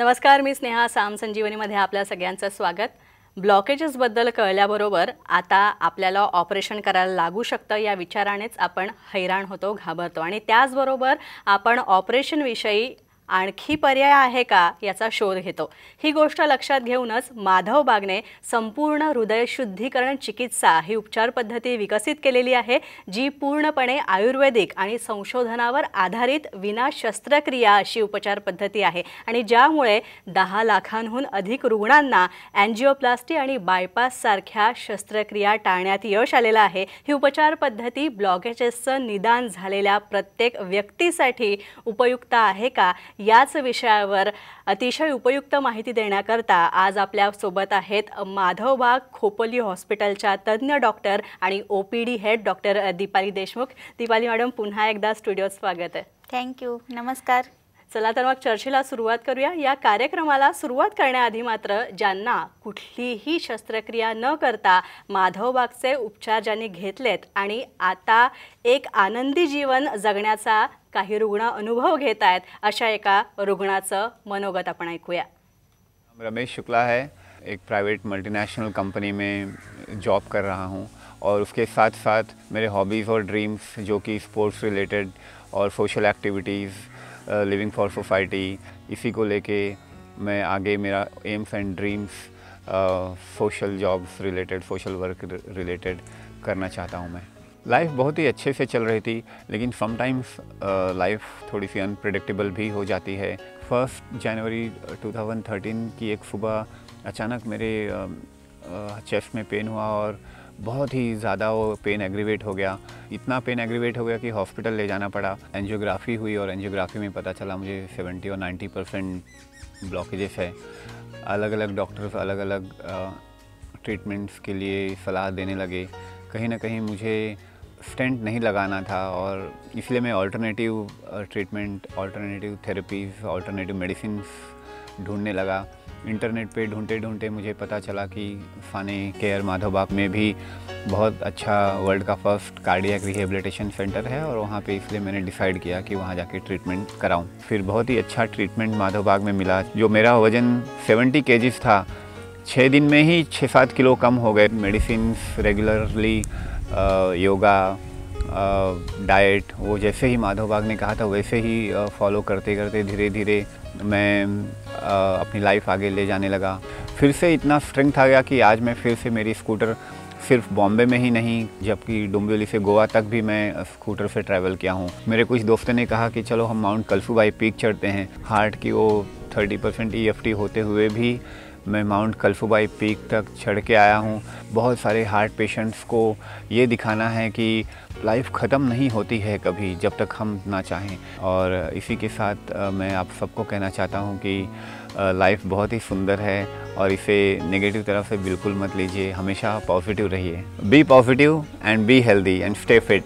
नमस्कार मी स्नेहा साम संजीवनीमध्ये आपल्या सगळ्यांचं स्वागत ब्लॉकेजेसबद्दल कळल्याबरोबर आता आपल्याला ऑपरेशन करायला लागू शकतं या विचारानेच आपण हैराण होतो घाबरतो आणि त्याचबरोबर आपण ऑपरेशनविषयी आणखी पर्याय आहे का याचा शोध घेतो ही गोष्ट लक्षात घेऊनच माधव बागने संपूर्ण हृदय शुद्धीकरण चिकित्सा ही उपचार पद्धती विकसित केलेली आहे जी पूर्णपणे आयुर्वेदिक आणि संशोधनावर आधारित विना शस्त्रक्रिया अशी उपचार पद्धती आहे आणि ज्यामुळे दहा लाखांहून अधिक रुग्णांना अँजिओप्लास्टी आणि बायपाससारख्या शस्त्रक्रिया टाळण्यात यश आलेलं आहे ही उपचार पद्धती ब्लॉकेजेसचं निदान झालेल्या प्रत्येक व्यक्तीसाठी उपयुक्त आहे का याच विषयावर अतिशय उपयुक्त माहिती देण्याकरता आज आपल्यासोबत आहेत माधवबाग खोपोली हॉस्पिटलच्या तज्ज्ञ डॉक्टर आणि O P D head doctor Deepali Deshmukh Deepali madam पुन्हा एकदा स्टुडिओत स्वागत आहे थँक्यू नमस्कार चला तर मग चर्चेला सुरुवात करूया या कार्यक्रमाला सुरुवात करण्याआधी मात्र ज्यांना कुठलीही शस्त्रक्रिया न करता माधवबागचे उपचार ज्यांनी घेतलेत आणि आता एक आनंदी जीवन जगण्याचा ही रुग्ण अनुभव घता है अशा एक रुग्णाच मनोगत अपन ऐकूया रमेश शुक्ला है एक प्राइवेट मल्टीनेशनल कंपनी में जॉब कर रहा हूँ और उसके साथ साथ मेरे हॉबीज़ और ड्रीम्स जो कि स्पोर्ट्स रिलेटेड और social activities living for society इसी को लेके मैं आगे मेरा aims and dreams social jobs related social work related करना चाहता हूँ मैं लाइफ बहुत ही अच्छे से चल रही थी लेकिन समटाइम्स लाइफ uh, थोड़ी सी अनप्रडिक्टेबल भी हो जाती है फर्स्ट जनवरी 2013 की एक सुबह अचानक मेरे चेस्ट um, uh, में पेन हुआ और बहुत ही ज़्यादा वो पेन एग्रीवेट हो गया इतना पेन एग्रीवेट हो गया कि हॉस्पिटल ले जाना पड़ा एनजियोग्राफी हुई और एनजियोग्राफी में पता चला मुझे 70 और 90 परसेंट ब्लॉकेजेस है अलग अलग डॉक्टर्स अलग अलग ट्रीटमेंट्स के लिए सलाह देने लगे कहीं ना कहीं मुझे स्टेंट नहीं लगाना था और इसलिए मैं alternative treatment alternative therapies alternative medicine ढूंढने लगा इंटरनेट पे ढूंढते ढूंढते मुझे पता चला कि फाने केयर माधव बाग में भी बहुत अच्छा वर्ल्ड का फर्स्ट कार्डियक रिहेबिलिटेशन सेंटर है और वहाँ पे इसलिए मैंने डिसाइड किया कि वहाँ जाके ट्रीटमेंट कराऊँ फिर बहुत ही अच्छा ट्रीटमेंट माधोबाग बाग में मिला जो मेरा वज़न सेवेंटी के था छः दिन में ही छः सात किलो कम हो गए मेडिसिन रेगुलरली योगा डाइट वो जैसे ही माधव बाग ने कहा था वैसे ही फॉलो करते करते धीरे धीरे मैं अपनी लाइफ आगे ले जाने लगा फिर से इतना स्ट्रेंथ आ गया कि आज मैं फिर से मेरी स्कूटर सिर्फ बॉम्बे में ही नहीं जबकि डोंबिवली से गोवा तक भी मैं स्कूटर से ट्रैवल किया हूँ मेरे कुछ दोस्तों ने कहा कि चलो हम माउंट कल्फूबाई पीक चढ़ते हैं हार्ट की वो थर्टी परसेंट ई होते हुए भी मैं माउंट कल्फुबाई पीक तक चढ़ के आया हूँ बहुत सारे हार्ट पेशेंट्स को ये दिखाना है कि लाइफ ख़त्म नहीं होती है कभी जब तक हम ना चाहें और इसी के साथ मैं आप सबको कहना चाहता हूँ कि लाइफ बहुत ही सुंदर है और इसे नेगेटिव तरफ से बिल्कुल मत लीजिए हमेशा पॉजिटिव रहिए be positive and be healthy and stay fit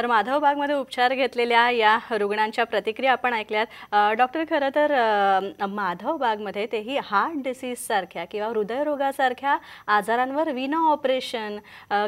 तर माधव बागमध्ये उपचार घेतलेल्या या रुग्णांच्या प्रतिक्रिया आपण ऐकल्यात डॉक्टर खरं तर माधव बागमध्ये तेही हार्ट डिसीजसारख्या किंवा हृदयरोगासारख्या आजारांवर विना ऑपरेशन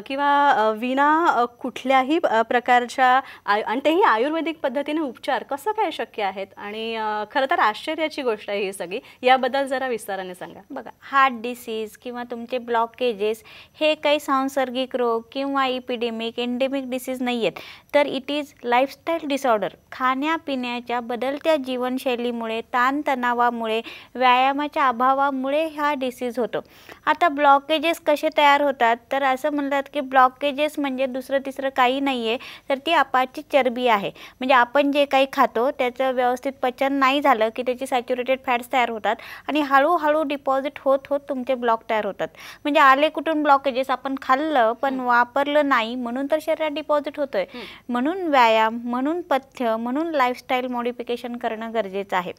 किंवा विना कुठल्याही प्रकारच्या आणि तेही आयुर्वेदिक पद्धतीने उपचार कसं काय शक्य आहेत आणि खरं तर आश्चर्याची गोष्ट आहे ही सगळी याबद्दल जरा विस्ताराने सांगा बघा हार्ट डिसीज किंवा तुमचे ब्लॉकेजेस हे काही सांसर्गिक रोग किंवा इपिडेमिक एंडेमिक डिसीज नाही आहेत तर इट इज लाईफस्टाईल डिसऑर्डर खाण्यापिण्याच्या बदलत्या जीवनशैलीमुळे ताणतणावामुळे व्यायामाच्या अभावामुळे हा डिसीज होतो आता ब्लॉकेजेस कसे तयार होतात तर असं म्हणतात की ब्लॉकेजेस म्हणजे दुसरं तिसरं काही नाही आहे तर ती आपाची चरबी आहे म्हणजे आपण जे काही खातो त्याचं व्यवस्थित पचन नाही झालं की त्याची सॅच्युरेटेड फॅट्स तयार होतात आणि हळूहळू डिपॉझिट होत होत तुमचे ब्लॉक तयार होतात म्हणजे आले कुठून ब्लॉकेजेस आपण खाल्लं पण वापरलं नाही म्हणून तर शरीरात डिपॉझिट होतोय म्हणून व्यायाम म्हणून पथ्य म्हणून लाईफस्टाईल मॉडिफिकेशन करणं गरजेचं आहे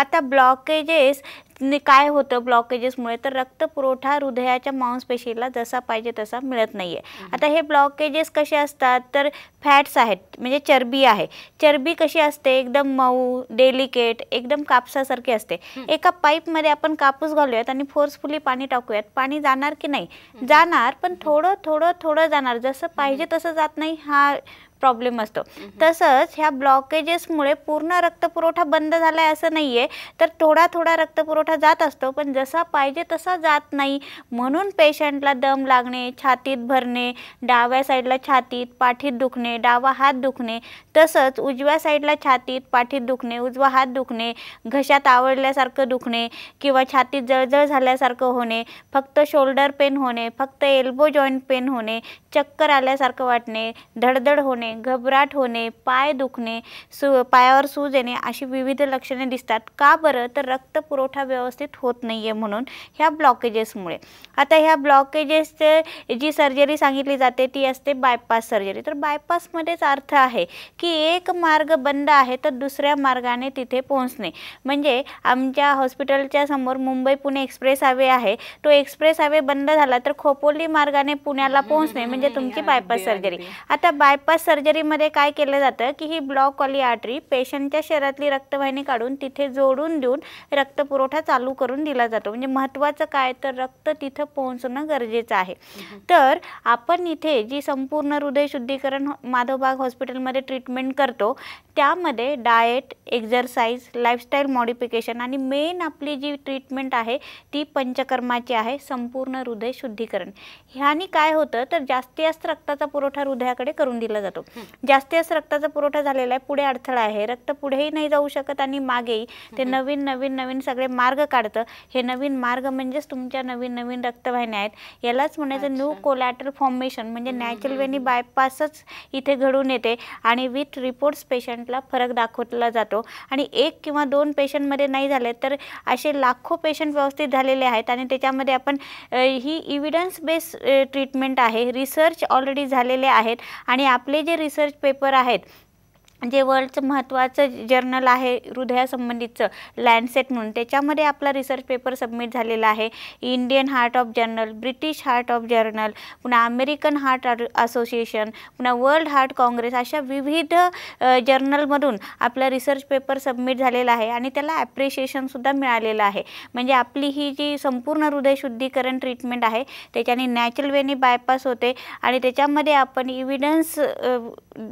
आता ब्लॉकेजेस ने काय होतं ब्लॉकेजेसमुळे तर रक्तपुरवठा हृदयाच्या मांसपेशीला जसा पाहिजे तसा मिळत नाही आहे आता हे ब्लॉकेजेस कसे असतात तर फॅट्स आहेत म्हणजे चरबी आहे चरबी कशी असते एकदम मऊ डेलिकेट एकदम कापसासारखी असते एका पाईपमध्ये आपण कापूस घालूयात आणि फोर्सफुली पाणी टाकूयात पाणी जाणार की नाही जाणार पण थोडं थोडं थोडं जाणार जसं पाहिजे तसं जात नाही हा प्रॉब्लेम असतो तसंच ह्या ब्लॉकेजेसमुळे पूर्ण रक्तपुरवठा बंद झाला आहे असं नाही आहे तर थोडा थोडा रक्तपुरवठा जात असतो पण जसा पाहिजे तसा जात नाही म्हणून पेशंटला दम लागणे छातीत भरणे डाव्या साईडला छातीत पाठीत दुखणे डावा हात दुखणे तसंच उजव्या साईडला छातीत पाठीत दुखणे उजवा हात दुखणे घशात आवडल्यासारखं दुखणे किंवा छातीत जळजळ झाल्यासारखं होणे फक्त शोल्डर पेन होणे फक्त एल्बो जॉईंट पेन होणे चक्कर आल्यासारखं वाटणे धडधड होणे घबराट होणे पाय दुखणे सु पायावर सूज येणे अशी विविध लक्षणे दिसतात का बरं तर रक्त पुरवठा व्यवस्थित होत नाही आहे म्हणून ह्या ब्लॉकेजेसमुळे आता ह्या ब्लॉकेजेसचे जी सर्जरी सांगितली जाते ती असते बायपास सर्जरी तर बायपासमध्येच अर्थ आहे की एक मार्ग बंद आहे तर दुसऱ्या मार्गाने तिथे पोहोचणे म्हणजे आमच्या हॉस्पिटलच्या समोर मुंबई पुणे एक्सप्रेस हावे आहे तो एक्सप्रेस हावे बंद झाला तर खोपोली मार्गाने पुण्याला पोहोचणे म्हणजे तुमची बायपास सर्जरी आता बायपास सर्जरीमध्ये काय केलं जातं की ही ब्लॉक ऑली आर्टरी पेशंटच्या शरीरातली रक्तवाहिनी काढून तिथे जोडून देऊन रक्तपुरवठा चालू करून दिला जातो म्हणजे महत्वाचं काय तर रक्त तिथं पोहोचणं गरजेचं आहे तर आपण इथे जी संपूर्ण हृदय शुद्धीकरण माधवबाग हॉस्पिटलमध्ये ट्रीटमेंट करतो त्यामध्ये डाएट एक्झरसाईज लाईफस्टाईल मॉडिफिकेशन आणि मेन आपली जी ट्रीटमेंट आहे ती पंचकर्माची आहे संपूर्ण हृदय शुद्धीकरण ह्यानी काय होतं तर जास्ती जास्त रक्ताचा पुरवठा हृदयाकडे करून दिला जातो जास्ती जास्त रक्ताचा पुरवठा झालेला आहे पुढे अडथळा आहे रक्त पुढेही नाही जाऊ शकत आणि मागेही ते नवीन नवीन नवीन सगळे मार्ग मार्ग काढतं हे नवीन मार्ग म्हणजेच तुमच्या नवीन नवीन रक्तवाहिन्या आहेत यालाच म्हणायचं न्यू कोलॅटर फॉर्मेशन म्हणजे नॅचरल वेनी बायपासच इथे घडून येते आणि विथ रिपोर्ट्स पेशंटला फरक दाखवला जातो आणि एक किंवा दोन पेशंटमध्ये नाही झाले तर असे लाखो पेशंट व्यवस्थित झालेले आहेत आणि त्याच्यामध्ये आपण ही इव्हिडन्स बेस ट्रीटमेंट आहे रिसर्च ऑलरेडी झालेले आहेत आणि आपले जे रिसर्च पेपर आहेत जे वर्ल्डचं महत्त्वाचं जर्नल आहे हृदयासंबंधितचं लँडसेट म्हणून त्याच्यामध्ये आपला रिसर्च पेपर सबमिट झालेला आहे Indian heart of journal British heart of journal पुन्हा अमेरिकन हार्ट असोसिएशन पुन्हा वर्ल्ड हार्ट काँग्रेस अशा विविध जर्नलमधून आपला रिसर्च पेपर सबमिट झालेला आहे आणि त्याला ॲप्रिशिएशनसुद्धा मिळालेलं आहे म्हणजे आपली ही जी संपूर्ण हृदयशुद्धीकरण ट्रीटमेंट आहे त्याच्याने नॅचरल वेनी बायपास होते आणि त्याच्यामध्ये आपण इव्हिडन्स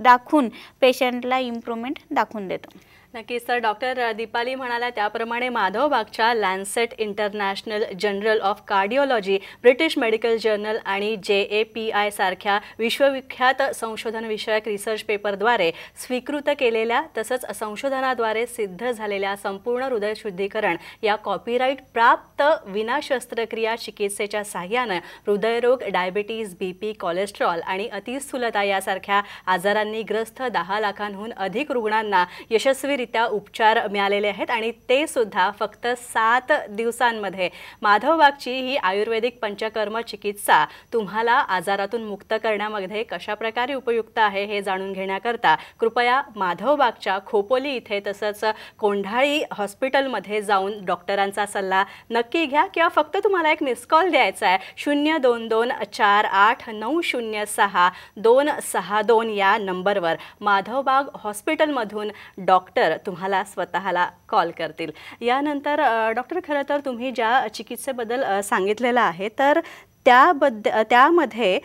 दाखवून पेशंटला आपल्याला दाखवून देतो नक्कीच तर डॉक्टर दीपाली म्हणाल्या त्याप्रमाणे माधवबागच्या Lancet international journal of cardiology British medical journal आणि जे ए पी आय सारख्या विश्वविख्यात संशोधन विषयक रिसर्च पेपरद्वारे स्वीकृत केलेल्या तसंच संशोधनाद्वारे सिद्ध झालेल्या संपूर्ण हृदयशुद्धीकरण या कॉपीराईट प्राप्त विना शस्त्रक्रिया चिकित्सेच्या साह्यानं हृदयरोग डायबिटीज बी पी कोलेस्ट्रॉल आणि अतिस्थूलता यासारख्या आजारांनी ग्रस्त दहा लाखांहून अधिक रुग्णांना यशस्वी रित्या उपचार मिळालेले आहेत आणि ते सुद्धा फक्त सात दिवसांमध्ये माधवबागची ही आयुर्वेदिक पंचकर्म चिकित्सा तुम्हाला आजारातून मुक्त करण्यामध्ये कशाप्रकारे उपयुक्त आहे हे जाणून घेण्याकरता कृपया माधवबागच्या खोपोली इथे तसंच कोंढाळी हॉस्पिटलमध्ये जाऊन डॉक्टरांचा सल्ला नक्की घ्या किंवा फक्त तुम्हाला एक मिस कॉल द्यायचा आहे शून्य दोन दोन चार आठ नऊ शून्य सहा दोन सहा दोन या नंबरवर माधवबाग हॉस्पिटलमधून डॉक्टर तुम्हाला स्वतःला कॉल करतील यानंतर डॉक्टर खरं तर तुम्ही ज्या चिकित्सेबद्दल सांगितलेलं आहे तर त्याबद्द त्यामध्ये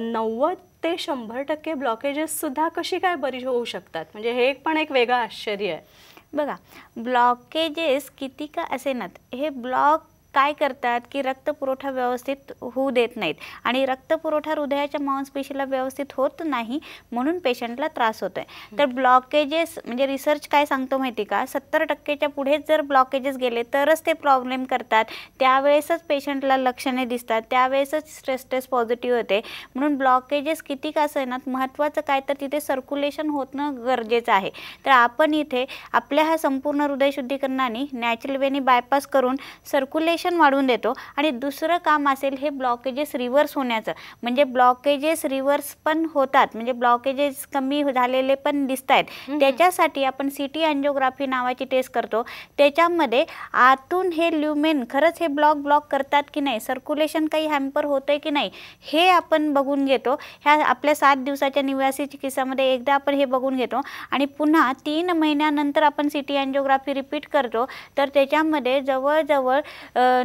नव्वद ते शंभर टक्के ब्लॉकेजेससुद्धा कशी काय बरी होऊ शकतात म्हणजे हे पण एक वेगळं आश्चर्य आहे बघा ब्लॉकेजेस किती का असेनात हे ब्लॉक काय करतात की रक्तपुरवठा व्यवस्थित होऊ देत नाहीत आणि रक्तपुरवठा हृदयाच्या मांसपेशीला व्यवस्थित होत नाही म्हणून पेशंटला त्रास होतो तर ब्लॉकेजेस म्हणजे रिसर्च काय सांगतो माहिती का सत्तर टक्केच्या पुढेच जर ब्लॉकेजेस गेले तरच ते प्रॉब्लेम करतात त्यावेळेसच पेशंटला लक्षणे दिसतात त्यावेळेसच स्ट्रेस टेस्ट पॉझिटिव्ह होते म्हणून ब्लॉकेजेस किती का असेनात महत्त्वाचं काय तर तिथे सर्क्युलेशन होणं गरजेचं आहे तर आपण इथे आपल्या हा संपूर्ण हृदय शुद्धीकरणाने नॅचरल वेनी बायपास करून सर्क्युलेशन इरिटेशन वाढून देतो आणि दुसरं काम असेल हे ब्लॉकेजेस रिव्हर्स होण्याचं म्हणजे ब्लॉकेजेस रिव्हर्स पण होतात म्हणजे ब्लॉकेजेस कमी झालेले पण दिसत आहेत त्याच्यासाठी आपण सिटी अँजिओग्राफी नावाची टेस्ट करतो त्याच्यामध्ये आतून हे ल्युमेन खरंच हे ब्लॉक ब्लॉक करतात की नाही सर्क्युलेशन काही हॅम्पर होतं आहे की नाही हे आपण बघून घेतो ह्या आपल्या सात दिवसाच्या निवासी चिकित्सामध्ये एकदा आपण हे बघून घेतो आणि पुन्हा तीन महिन्यानंतर आपण सिटी अँजिओग्राफी रिपीट करतो तर त्याच्यामध्ये जवळजवळ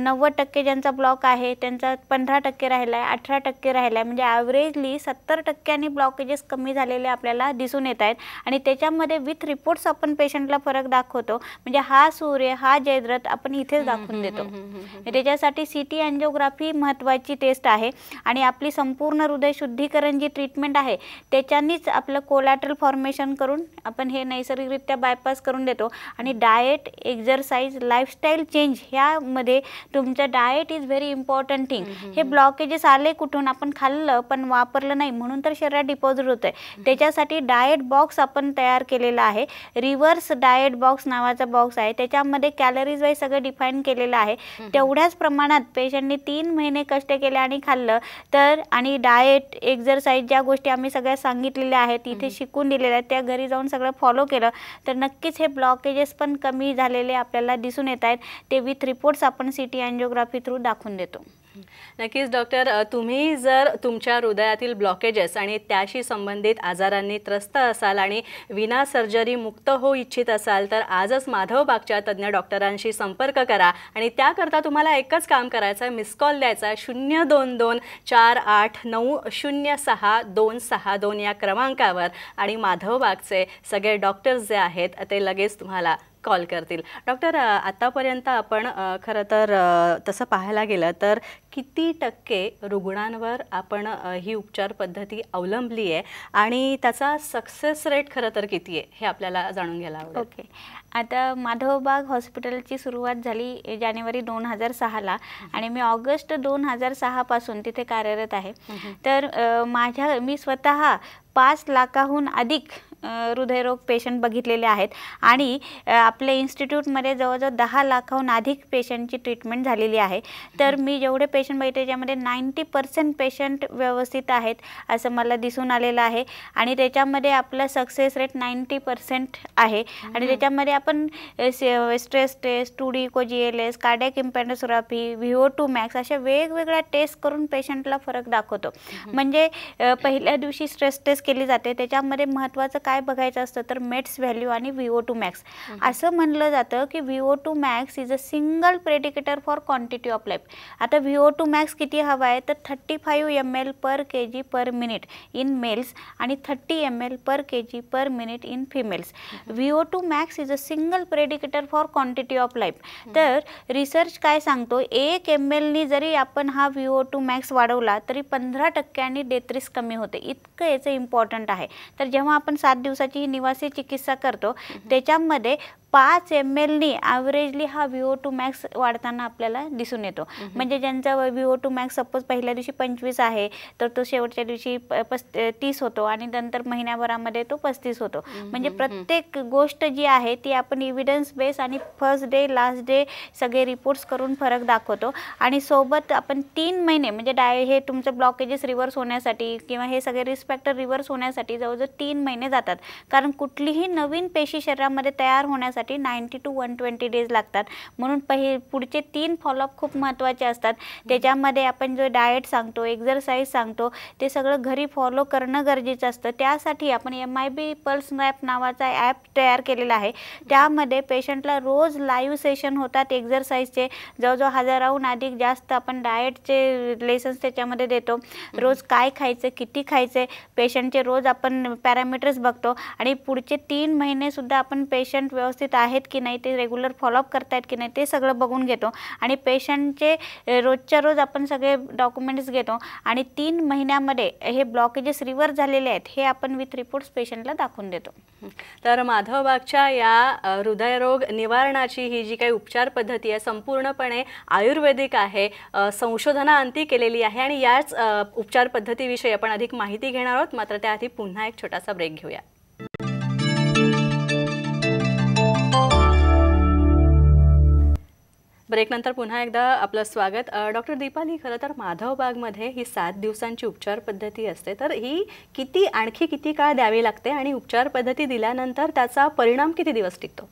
नव्वद टक्के ज्यांचा ब्लॉक आहे त्यांचा पंधरा टक्के राहिला आहे अठरा टक्के राहिला आहे म्हणजे ॲव्हरेजली सत्तर टक्क्यांनी ब्लॉकेजेस कमी झालेले आपल्याला दिसून येत आहेत आणि त्याच्यामध्ये विथ रिपोर्ट्स आपण पेशंटला फरक दाखवतो म्हणजे हा सूर्य हा जयद्रथ आपण इथेच दाखवून देतो त्याच्यासाठी सी टी अँजिओग्राफी महत्त्वाची टेस्ट आहे आणि आपली संपूर्ण हृदय शुद्धीकरण जी ट्रीटमेंट आहे त्याच्यानीच आपलं कोलॅट्रल फॉर्मेशन करून आपण हे नैसर्गिकरित्या बायपास करून देतो आणि डाएट एक्झरसाईज लाईफस्टाईल चेंज ह्यामध्ये तुमचं diet is very important thing हे ब्लॉकेजेस आले कुठून आपण खाल्लं पण वापरलं नाही म्हणून तर शरीरात डिपॉझिट होतंय आहे त्याच्यासाठी डाएट बॉक्स आपण तयार केलेला आहे रिव्हर्स डाएट बॉक्स नावाचा बॉक्स आहे त्याच्यामध्ये कॅलरीज वाईज सगळं डिफाईन केलेलं आहे तेवढ्याच प्रमाणात पेशंटने तीन महिने कष्ट केले आणि खाल्लं तर आणि डाएट एक्झरसाईज ज्या गोष्टी आम्ही सगळ्या सांगितलेल्या आहेत इथे शिकून दिलेल्या आहेत त्या घरी जाऊन सगळं फॉलो केलं तर नक्कीच हे ब्लॉकेजेस पण कमी झालेले आपल्याला दिसून येत आहेत ते विथ रिपोर्ट्स आपण सी सी थ्रू दाखवून देतो नक्कीच डॉक्टर तुम्ही जर तुमच्या हृदयातील ब्लॉकेजेस आणि त्याशी संबंधित आजारांनी त्रस्त असाल आणि विना सर्जरी मुक्त होऊ इच्छित असाल तर आजच माधव बागच्या तज्ज्ञ डॉक्टरांशी संपर्क करा आणि त्याकरता तुम्हाला एकच काम करायचं मिस कॉल द्यायचा शून्य दोन दोन चार आठ नऊ शून्य सहा दोन सहा दोन या क्रमांकावर आणि माधवबागचे सगळे डॉक्टर्स जे आहेत ते लगेच तुम्हाला कॉल करतील डॉक्टर आतापर्यंत आपण खरं तर तसं पाहायला गेलं तर किती टक्के रुग्णांवर आपण ही उपचार पद्धती अवलंबली आहे आणि त्याचा सक्सेस रेट खरं तर किती आहे हे आपल्याला जाणून घ्यायला आवडेल ओके आता माधवबाग हॉस्पिटलची सुरुवात झाली जानेवारी दोन हजार सहाला आणि मी ऑगस्ट दोन हजार सहापासून तिथे कार्यरत आहे तर माझ्या मी स्वतः पाच लाखाहून अधिक हृदयरोग पेशंट बघितलेले आहेत आणि आपल्या इन्स्टिट्यूटमध्ये जवळजवळ दहा लाखाहून अधिक पेशंटची ट्रीटमेंट झालेली आहे तर मी जेवढे पेशंट बघितले त्याच्यामध्ये नाईंटी पर्सेंट पेशंट व्यवस्थित आहेत असं मला दिसून आलेलं आहे आणि त्याच्यामध्ये आपला सक्सेस रेट नाईंटी पर्सेंट आहे आणि त्याच्यामध्ये आपण स्ट्रेस टेस्ट टूडी कोजी एल एस कार्डॅक इम्पॅन्डोसोग्राफी व्हिओ टू मॅक्स अशा वेगवेगळ्या टेस्ट करून पेशंटला फरक दाखवतो म्हणजे पहिल्या दिवशी स्ट्रेस टेस्ट केली जाते त्याच्यामध्ये महत्त्वाचं काय काय बघायचं असतं तर मेट्स व्हॅल्यू आणि व्ही ओ टू मॅक्स असं म्हणलं जातं की V O two max is a single predictor for quantity of life आता व्ही ओ टू मॅक्स किती हवा आहे तर thirty five M L per K G per minute in males आणि thirty M L per K G per minute in females V O two max is a single predictor for quantity of life तर research काय सांगतो एक M एलनी जरी आपण हा V O two max वाढवला तरी पंधरा टक्क्यांनी डेथ रिस्क कमी होते इतकं याचं इम्पॉर्टंट आहे तर जेव्हा आपण सात दिवसाची ही निवासी चिकित्सा करतो त्याच्यामध्ये पाच एम एलनी ॲव्हरेजली हा व्ही ओ टू मॅक्स वाढताना आपल्याला दिसून येतो म्हणजे ज्यांचा व्ही टू मॅक्स सपोज पहिल्या दिवशी पंचवीस आहे तर तो शेवटच्या दिवशी पस् तीस होतो आणि नंतर महिन्याभरामध्ये तो पस्तीस होतो म्हणजे प्रत्येक गोष्ट जी आहे ती आपण इव्हिडन्स बेस आणि फर्स्ट डे लास्ट डे सगळे रिपोर्ट्स करून फरक दाखवतो आणि सोबत आपण तीन महिने म्हणजे डाय हे तुमचं ब्लॉकेजेस रिव्हर्स होण्यासाठी किंवा हे सगळे रिस्पेक्टर रिव्हर्स होण्यासाठी जवळजवळ तीन महिने जातात कारण कुठलीही नवीन पेशी शरीरामध्ये तयार होण्यासाठी होण्यासाठी टू वन ट्वेंटी डेज लागतात म्हणून पहि पुढचे तीन फॉलोअप खूप महत्त्वाचे असतात त्याच्यामध्ये आपण जो डाएट सांगतो एक्झरसाईज सांगतो ते सगळं घरी फॉलो करणं गरजेचं असतं त्यासाठी आपण M I B pulse map नावाचा ॲप तयार केलेला आहे त्यामध्ये पेशंटला रोज लाईव्ह सेशन होतात एक्झरसाईजचे जवळजवळ हजाराहून अधिक जास्त आपण डाएटचे लेसन्स त्याच्यामध्ये देतो रोज काय खायचं किती खायचं पेशंटचे रोज आपण पॅरामीटर्स बघतो आणि पुढचे तीन महिनेसुद्धा आपण पेशंट व्यवस्थित व्यवस्थित आहेत की नाही ते रेग्युलर फॉलोअप करतायत की नाही ते सगळं बघून घेतो आणि पेशंटचे रोजच्या रोज आपण सगळे डॉक्युमेंट्स घेतो आणि तीन महिन्यामध्ये हे ब्लॉकेजेस रिव्हर झालेले आहेत हे आपण विथ रिपोर्ट्स पेशंटला दाखवून देतो तर माधवबागच्या या हृदयरोग निवारणाची ही जी काही उपचार पद्धती आहे संपूर्णपणे आयुर्वेदिक आहे अंती केलेली आहे आणि याच उपचार पद्धतीविषयी आपण अधिक माहिती घेणार आहोत मात्र त्याआधी पुन्हा एक छोटासा ब्रेक घेऊया ब्रेकनंतर पुन्हा एकदा आपलं स्वागत डॉक्टर दीपाली खरं तर माधवबागमध्ये ही सात दिवसांची उपचार पद्धती असते तर ही किती आणखी किती काळ द्यावी लागते आणि उपचार पद्धती दिल्यानंतर त्याचा परिणाम किती दिवस टिकतो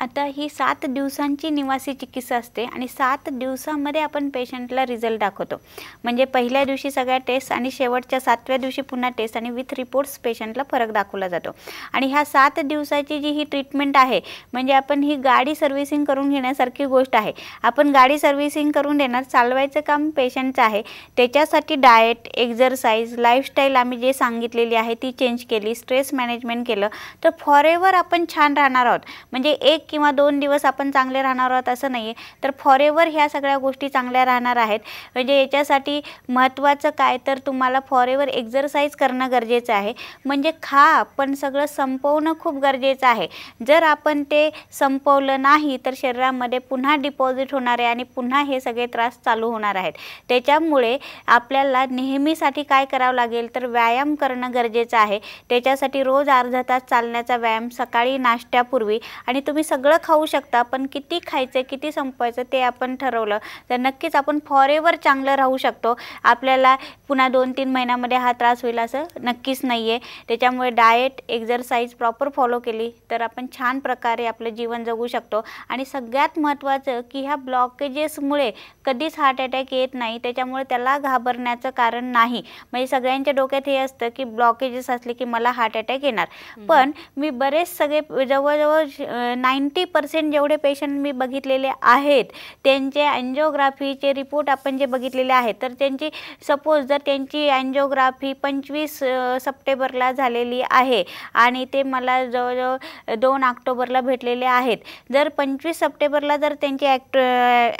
आता ही सात दिवसांची निवासी चिकित्सा असते आणि सात दिवसामध्ये आपण पेशंटला रिझल्ट दाखवतो म्हणजे पहिल्या दिवशी सगळ्या टेस्ट आणि शेवटच्या सातव्या दिवशी पुन्हा टेस्ट आणि विथ रिपोर्ट्स पेशंटला फरक दाखवला जातो आणि ह्या सात दिवसाची जी ही ट्रीटमेंट आहे म्हणजे आपण ही गाडी सर्व्हिसिंग करून घेण्यासारखी गोष्ट आहे आपण गाडी सर्व्हिसिंग करून देणार चालवायचं काम पेशंटचं आहे त्याच्यासाठी डाएट एक्झरसाईज लाईफस्टाईल आम्ही जे सांगितलेली आहे ती चेंज केली स्ट्रेस मॅनेजमेंट केलं तर फॉरेवर आपण छान राहणार आहोत म्हणजे एक किंवा दोन दिवस आपण चांगले राहणार आहोत असं नाही आहे तर फॉरेवर ह्या सगळ्या गोष्टी चांगल्या राहणार आहेत म्हणजे याच्यासाठी महत्त्वाचं काय तर तुम्हाला फॉरेवर एक्झरसाईज करणं गरजेचं आहे म्हणजे खा पण सगळं संपवणं खूप गरजेचं आहे जर आपण ते संपवलं नाही तर शरीरामध्ये पुन्हा डिपॉझिट होणार आहे आणि पुन्हा हे सगळे त्रास चालू होणार आहेत त्याच्यामुळे आपल्याला नेहमीसाठी काय करावं लागेल तर व्यायाम करणं गरजेचं आहे त्याच्यासाठी रोज अर्धा तास चालण्याचा व्यायाम सकाळी नाश्त्यापूर्वी आणि तुम्ही सगळं खाऊ शकता पण किती खायचं किती संपवायचं ते आपण ठरवलं तर नक्कीच आपण फॉरेवर चांगलं राहू शकतो आपल्याला पुन्हा दोन तीन महिन्यामध्ये हा त्रास होईल असं नक्कीच नाही आहे त्याच्यामुळे डाएट एक्झरसाईज प्रॉपर फॉलो केली तर आपण छान प्रकारे आपलं जीवन जगू शकतो आणि सगळ्यात महत्त्वाचं की ह्या ब्लॉकेजेसमुळे कधीच हार्ट अटॅक येत नाही त्याच्यामुळे त्याला घाबरण्याचं कारण नाही म्हणजे सगळ्यांच्या डोक्यात हे असतं की ब्लॉकेजेस असले की मला हार्ट अटॅक येणार पण मी बरेच सगळे जवळजवळ नाईन नाईंटी पर्सेंट जेवढे पेशंट मी बघितलेले आहेत त्यांचे अँजिओग्राफीचे रिपोर्ट आपण जे बघितलेले आहेत तर त्यांची सपोज जर त्यांची अँजिओग्राफी पंचवीस सप्टेंबरला झालेली आहे आणि ते मला जवळजवळ दोन ऑक्टोबरला भेटलेले आहेत जर पंचवीस सप्टेंबरला जर त्यांची ॲक्ट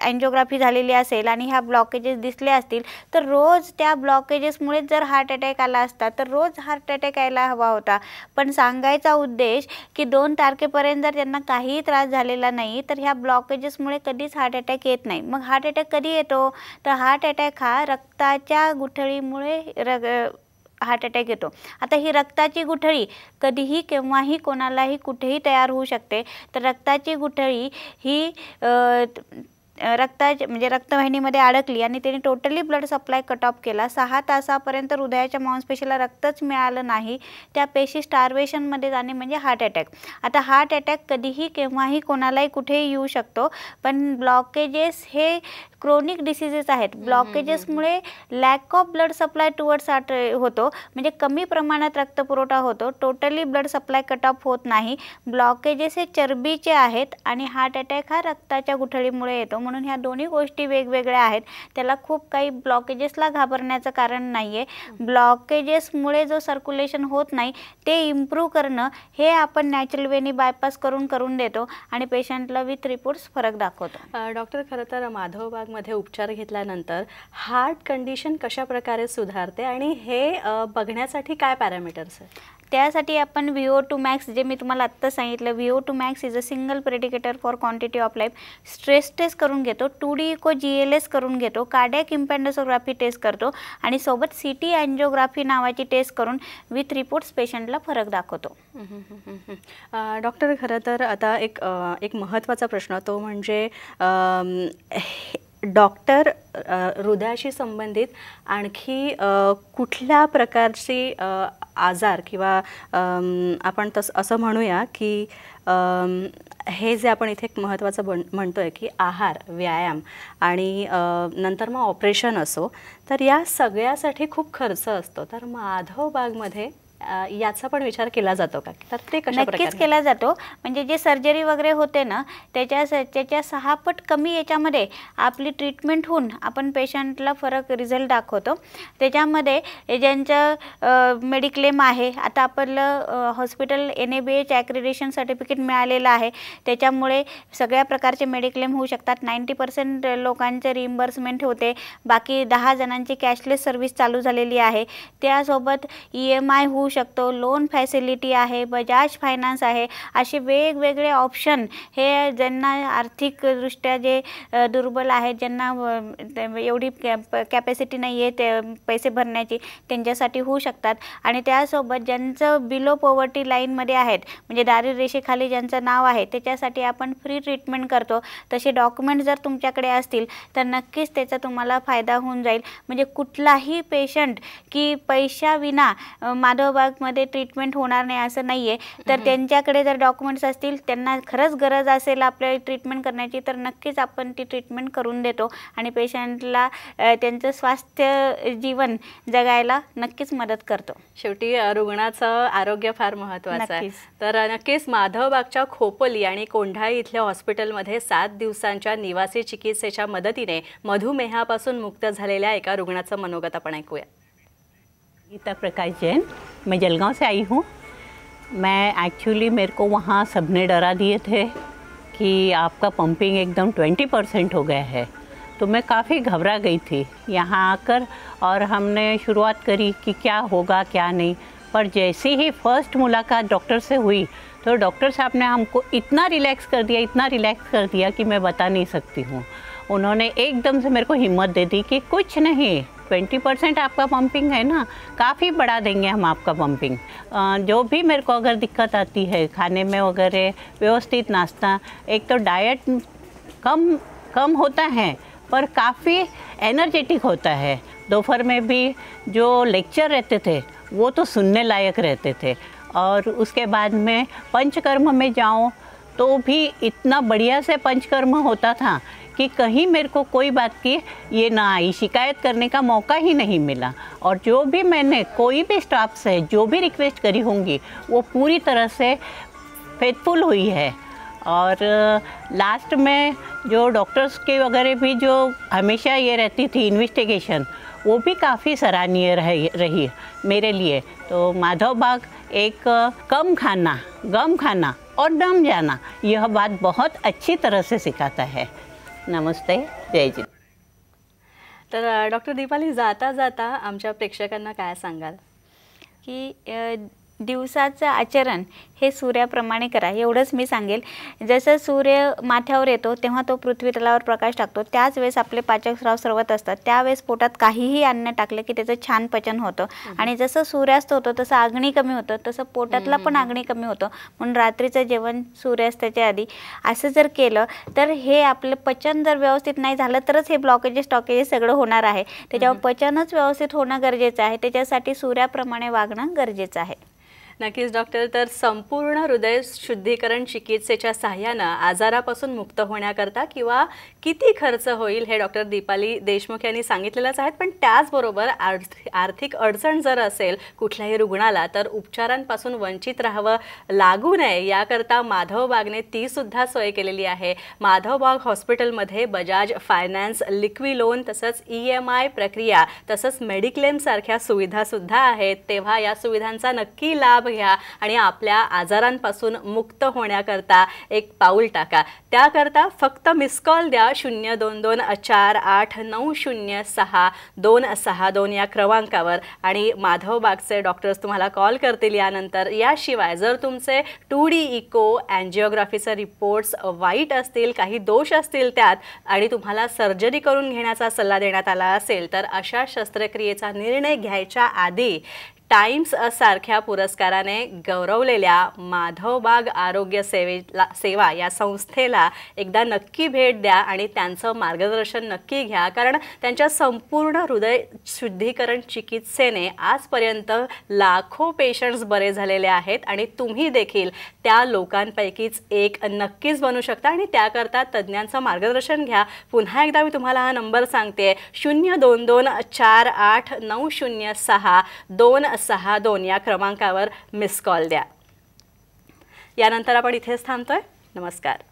अँजिओग्राफी झालेली असेल आणि ह्या ब्लॉकेजेस दिसले असतील तर रोज त्या ब्लॉकेजेसमुळेच जर हार्ट अटॅक आला असता तर रोज हार्ट अटॅक यायला हवा होता पण सांगायचा उद्देश की दोन तारखेपर्यंत जर त्यांना काही कधीही त्रास झालेला नाही तर ह्या ब्लॉकेजेसमुळे कधीच हार्ट अटॅक येत नाही मग हार्ट अटॅक कधी येतो तर हार्ट अटॅक हा रक्ताच्या गुठळीमुळे रग हार्ट अटॅक येतो आता ही रक्ताची गुठळी कधीही केव्हाही कोणालाही कुठेही तयार होऊ शकते तर रक्ताची गुठळी ही रक्ता म्हणजे रक्तवाहिनीमध्ये अडकली आणि त्याने totally blood supply cut off केला सहा तासापर्यंत हृदयाच्या मांसपेशीला रक्तच मिळालं नाही त्या पेशी स्टार्वेशनमध्ये जाणे म्हणजे हार्ट अटॅक आता हार्ट अटॅक कधीही केव्हाही कोणालाही कुठेही येऊ शकतो पण ब्लॉकेजेस हे क्रोनिक डिसिजेस आहेत ब्लॉकेजेसमुळे lack of blood supply towards heart होतो म्हणजे कमी प्रमाणात रक्तपुरवठा होतो totally blood supply cut off होत नाही ब्लॉकेजेस हे चरबीचे आहेत आणि हार्ट अटॅक हा रक्ताच्या गुठळीमुळे येतो म्हणून ह्या दोन्ही गोष्टी वेगवेगळ्या आहेत त्याला खूप काही ब्लॉकेजेसला घाबरण्याचं कारण नाही आहे ब्लॉकेजेसमुळे जो सर्क्युलेशन होत नाही ते इम्प्रूव्ह करणं हे आपण नॅचरल वेनी बायपास करून करून देतो आणि पेशंटला विथ रिपोर्ट्स फरक दाखवतो डॉक्टर खरं तर माधवबागमध्ये उपचार घेतल्यानंतर हार्ट कंडिशन कशा प्रकारे सुधारते आणि हे बघण्यासाठी काय पॅरामीटर्स आहेत त्यासाठी आपण व्ही टू मॅक्स जे मी तुम्हाला आत्ता सांगितलं V two max is a single predictor for quantity of life stress test करून घेतो two D echo G L S करून घेतो कार्डॅक इम्पॅन्डोसोग्राफी टेस्ट करतो आणि सोबत सी टी अँजिओग्राफी नावाची टेस्ट करून विथ रिपोर्ट्स पेशंटला फरक दाखवतो डॉक्टर खरं तर आता एक एक महत्त्वाचा प्रश्न तो म्हणजे डॉक्टर हृदयाशी संबंधित आणखी कुठल्या प्रकारची आजार किंवा आपण तसं असं म्हणूया की हे जे आपण इथे एक महत्त्वाचं बन म्हणतो आहे की आहार व्यायाम आणि नंतर मग ऑपरेशन असो तर या सगळ्यासाठी खूप खर्च असतो तर बागमध्ये याचा पण विचार केला जातो का तर ते नक्कीच केला जातो म्हणजे जे सर्जरी वगैरे होते ना त्याच्या त्याच्या सहापट कमी याच्यामध्ये आपली ट्रीटमेंट होऊन आपण पेशंटला फरक रिझल्ट दाखवतो त्याच्यामध्ये ज्यांचं मेडिक्लेम आहे आता आपलं hospital N A B H accreditation certificate मिळालेलं आहे त्याच्यामुळे सगळ्या प्रकारचे मेडिक्लेम होऊ शकतात नाईंटी पर्सेंट लोकांचे रिइम्बर्समेंट होते बाकी दहा जणांची कॅशलेस सर्व्हिस चालू झालेली आहे त्यासोबत ई एम आय होऊ घेऊ शकतो लोन फॅसिलिटी आहे बजाज फायनान्स आहे असे वेगवेगळे ऑप्शन हे ज्यांना आर्थिकदृष्ट्या जे दुर्बल आहेत ज्यांना एवढी कॅपॅसिटी नाही आहे ते पैसे भरण्याची त्यांच्यासाठी होऊ शकतात आणि त्यासोबत ज्यांचं बिलो पॉवर्टी लाईनमध्ये आहेत म्हणजे दारिद्र्यरेषेखाली ज्यांचं नाव आहे त्याच्यासाठी आपण फ्री ट्रीटमेंट करतो तसे डॉक्युमेंट जर तुमच्याकडे असतील तर नक्कीच त्याचा तुम्हाला फायदा होऊन जाईल म्हणजे कुठलाही पेशंट की विना माधव विभागमध्ये ट्रीटमेंट होणार नाही असं नाही आहे तर त्यांच्याकडे जर डॉक्युमेंट्स असतील त्यांना खरंच गरज असेल आपल्या ट्रीटमेंट करण्याची तर नक्कीच आपण ती ट्रीटमेंट करून देतो आणि पेशंटला त्यांचं स्वास्थ्य जीवन जगायला नक्कीच मदत करतो शेवटी रुग्णाचं आरोग्य फार महत्वाचं आहे तर नक्कीच माधवबागच्या खोपली आणि कोंढाळी इथल्या हॉस्पिटलमध्ये सात दिवसांच्या निवासी चिकित्सेच्या मदतीने मधुमेहापासून मुक्त झालेल्या एका रुग्णाचं मनोगत आपण ऐकूया गीता प्रकाश जैन मैं जलगांव से आई हूँ मैं एक्चुअली मेरे को वहाँ सबने डरा दिए थे कि आपका पंपिंग एकदम 20 परसेंट हो गया है तो मैं काफ़ी घबरा गई थी यहाँ आकर और हमने शुरुआत करी कि क्या होगा क्या नहीं पर जैसे ही फर्स्ट मुलाकात डॉक्टर से हुई तो डॉक्टर साहब ने हमको इतना रिलैक्स कर दिया इतना रिलैक्स कर दिया कि मैं बता नहीं सकती हूँ उन्होंने एकदम से मेरे को हिम्मत दे दी कि कुछ नहीं ट्वेंटी परसेंट आपका पम्पिंग है ना काफ़ी बढ़ा देंगे हम आपका पम्पिंग जो भी मेरे को अगर दिक्कत आती है खाने में वगैरह व्यवस्थित नाश्ता एक तो डाइट कम कम होता है पर काफ़ी एनर्जेटिक होता है दोपहर में भी जो लेक्चर रहते थे वो तो सुनने लायक रहते थे और उसके बाद में पंचकर्म में जाऊँ तो भी इतना बढ़िया से पंचकर्म होता था कि कहीं मेरे को कोई बात की ये ना आई शिकायत करने का मौका ही नहीं मिला और जो भी मैंने कोई भी स्टाफ से जो भी रिक्वेस्ट करी होंगी वो पूरी तरह से फेथफुल हुई है और लास्ट में जो डॉक्टर्स के वगैरह भी जो हमेशा ये रहती थी इन्वेस्टिगेशन वो भी काफ़ी सराहनीय रही रही मेरे लिए तो माधव बाग एक कम खाना गम खाना और दम जाना यह बात बहुत अच्छी तरह से सिखाता है नमस्ते जय जी तर डॉक्टर दीपाली जाता जाता आमच्या प्रेक्षकांना काय सांगाल की दिवसाचं आचरण हे सूर्याप्रमाणे करा एवढंच मी सांगेल जसं सूर्य माथ्यावर येतो तेव्हा तो पृथ्वीतलावर प्रकाश टाकतो त्याच वेळेस आपले स्राव स्रवत असतात त्यावेळेस पोटात काहीही अन्न टाकलं की त्याचं छान पचन होतं आणि जसं सूर्यास्त होतो तसं अग्नी कमी होतं तसं पोटातला पण अग्नी कमी होतं म्हणून रात्रीचं जेवण सूर्यास्ताच्या आधी असं जर केलं तर हे आपलं पचन जर व्यवस्थित नाही झालं तरच हे ब्लॉकेजेस स्टॉकेजेस सगळं होणार आहे त्याच्यावर पचनच व्यवस्थित होणं गरजेचं आहे त्याच्यासाठी सूर्याप्रमाणे वागणं गरजेचं आहे नक्कीच डॉक्टर तर संपूर्ण हृदय शुद्धीकरण चिकित्सेच्या सहाय्यानं आजारापासून मुक्त होण्याकरता किंवा किती खर्च होईल हे डॉक्टर दीपाली देशमुख यांनी सांगितलेलंच आहेत पण त्याचबरोबर आर्थिक अडचण जर असेल कुठल्याही रुग्णाला तर उपचारांपासून वंचित राहावं लागू नये याकरता माधव बागने तीसुद्धा सोय केलेली आहे माधव बाग हॉस्पिटलमध्ये बजाज फायनान्स लिक्वी लोन तसंच ई एम आय प्रक्रिया तसंच मेडिक्लेमसारख्या सुविधासुद्धा आहेत तेव्हा या सुविधांचा नक्की लाभ घ्या आणि आपल्या आजारांपासून मुक्त होण्याकरता एक पाऊल टाका त्याकरता फक्त मिस कॉल द्या शून्य दोन दोन चार आठ नऊ शून्य सहा दोन सहा दोन या क्रमांकावर आणि माधव बागचे डॉक्टर्स तुम्हाला कॉल करतील यानंतर याशिवाय जर तुमचे टू डी इको अँजिओग्राफीचे रिपोर्ट्स वाईट असतील काही दोष असतील त्यात आणि तुम्हाला सर्जरी करून घेण्याचा सल्ला देण्यात आला असेल तर अशा शस्त्रक्रियेचा निर्णय घ्यायच्या आधी टाइम्स सारख्या पुरस्काराने गौरवलेल्या माधवबाग आरोग्य सेवेला सेवा या संस्थेला एकदा नक्की भेट द्या आणि त्यांचं मार्गदर्शन नक्की घ्या कारण त्यांच्या संपूर्ण हृदय शुद्धीकरण चिकित्सेने आजपर्यंत लाखो पेशंट्स बरे झालेले आहेत आणि तुम्ही देखील त्या लोकांपैकीच एक नक्कीच बनू शकता आणि त्याकरता तज्ज्ञांचं मार्गदर्शन घ्या पुन्हा एकदा मी तुम्हाला हा नंबर सांगते शून्य दोन दोन चार आठ नऊ शून्य सहा दोन सहा दोन या क्रमांकावर मिस कॉल द्या यानंतर आपण इथेच थांबतोय नमस्कार